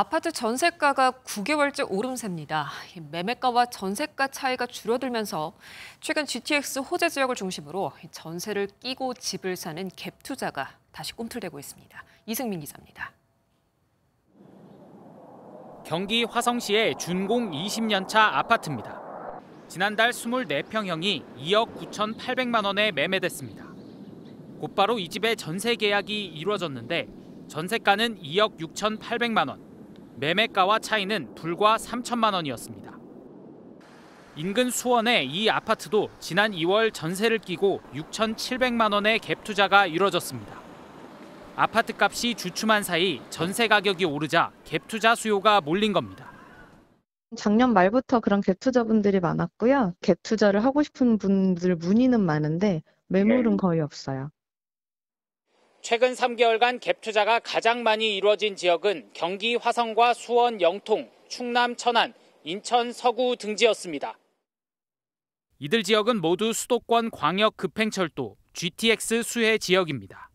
아파트 전세가가 9개월째 오름세입니다. 매매가와 전세가 차이가 줄어들면서 최근 GTX 호재 지역을 중심으로 전세를 끼고 집을 사는 갭 투자가 다시 꿈틀대고 있습니다. 이승민 기자입니다. 경기 화성시의 준공 20년차 아파트입니다. 지난달 24평형이 2억 9,800만 원에 매매됐습니다. 곧바로 이 집의 전세 계약이 이루어졌는데 전세가는 2억 6,800만 원, 매매가와 차이는 불과 3천만 원이었습니다. 인근 수원의 이 아파트도 지난 2월 전세를 끼고 6,700만 원의 갭 투자가 이뤄졌습니다. 아파트 값이 주춤한 사이 전세 가격이 오르자 갭 투자 수요가 몰린 겁니다. 작년 말부터 그런 갭 투자분들이 많았고요. 갭 투자를 하고 싶은 분들 문의는 많은데 매물은 네. 거의 없어요. 최근 3개월간 갭 투자가 가장 많이 이루어진 지역은 경기 화성과 수원 영통, 충남 천안, 인천 서구 등지였습니다. 이들 지역은 모두 수도권 광역 급행철도 GTX 수혜 지역입니다.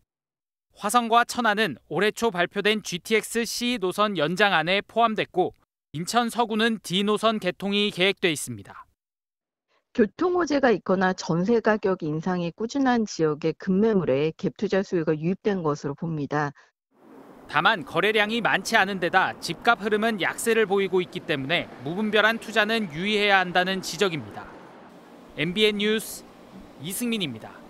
화성과 천안은 올해 초 발표된 GTX C 노선 연장안에 포함됐고 인천 서구는 D 노선 개통이 계획돼 있습니다. 교통 호재가 있거나 전세 가격 인상이 꾸준한 지역의 급매물에 갭투자 수요가 유입된 것으로 봅니다. 다만 거래량이 많지 않은 데다 집값 흐름은 약세를 보이고 있기 때문에 무분별한 투자는 유의해야 한다는 지적입니다. MBN 뉴스 이승민입니다.